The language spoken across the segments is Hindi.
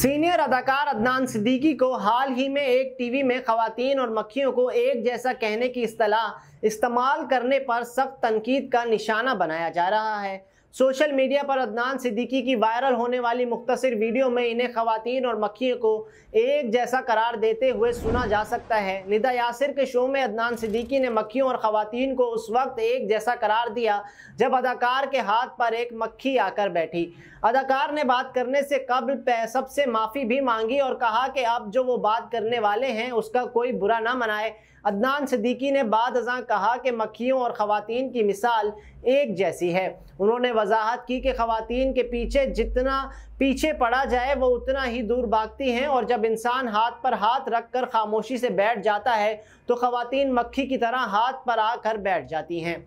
सीनियर अदाकार अदनान सिद्दीकी को हाल ही में एक टीवी में खातन और मक्खियों को एक जैसा कहने की असलाह इस्तेमाल करने पर सख्त तनकीद का निशाना बनाया जा रहा है सोशल मीडिया पर अदनान सिद्दीकी की वायरल होने वाली मुख्तर वीडियो में इन्हें खातन और मक्खियों को एक जैसा करार देते हुए सुना जा सकता है लिदा यासिर के शो में अदनान सिद्दीकी ने मक्खियों और खातन को उस वक्त एक जैसा करार दिया जब अदाकार के हाथ पर एक मक्खी आकर बैठी अदाकार ने बात करने से कबल सबसे माफ़ी भी मांगी और कहा कि अब जो वो बात करने वाले हैं उसका कोई बुरा ना मनाए अदनान सिद्दीकी ने बाद कहा कि मक्खियों और खातन की मिसाल एक जैसी है उन्होंने वजाहत की कि ख़वातीन के पीछे जितना पीछे पड़ा जाए वो उतना ही दूर भागती हैं और जब इंसान हाथ पर हाथ रख कर खामोशी से बैठ जाता है तो खातन मक्खी की तरह हाथ पर आकर बैठ जाती हैं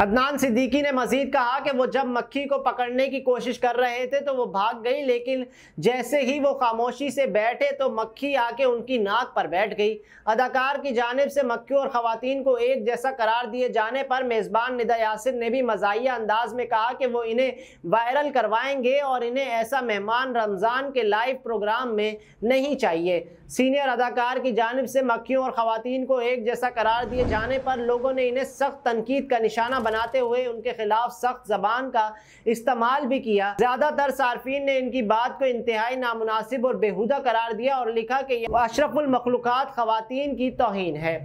अदनान सिद्दीकी ने मजीद कहा कि वो जब मक्खी को पकड़ने की कोशिश कर रहे थे तो वो भाग गई लेकिन जैसे ही वो खामोशी से बैठे तो मक्खी आके उनकी नाक पर बैठ गई अदाकार की जानब से मक्खी और ख़वान को एक जैसा करार दिए जाने पर मेज़बान निदा यासिन ने भी मजाहिया अंदाज में कहा कि वो इन्हें वायरल करवाएंगे और इन्हें ऐसा मेहमान रमज़ान के लाइव प्रोग्राम में नहीं चाहिए सीनियर अदाकार की जानब से मक्खियों और ख़वान को एक जैसा करार दिए जाने पर लोगों ने इन्हें सख्त तनकीद का निशाना बनाते हुए उनके खिलाफ सख्त जबान का इस्तेमाल भी किया ज्यादातर सार्फिन ने इनकी बात को इंतहाई नामुनासिब और बेहूदा करार दिया और लिखा कि अशरफुल मखलूक़ात खातन की तोहन है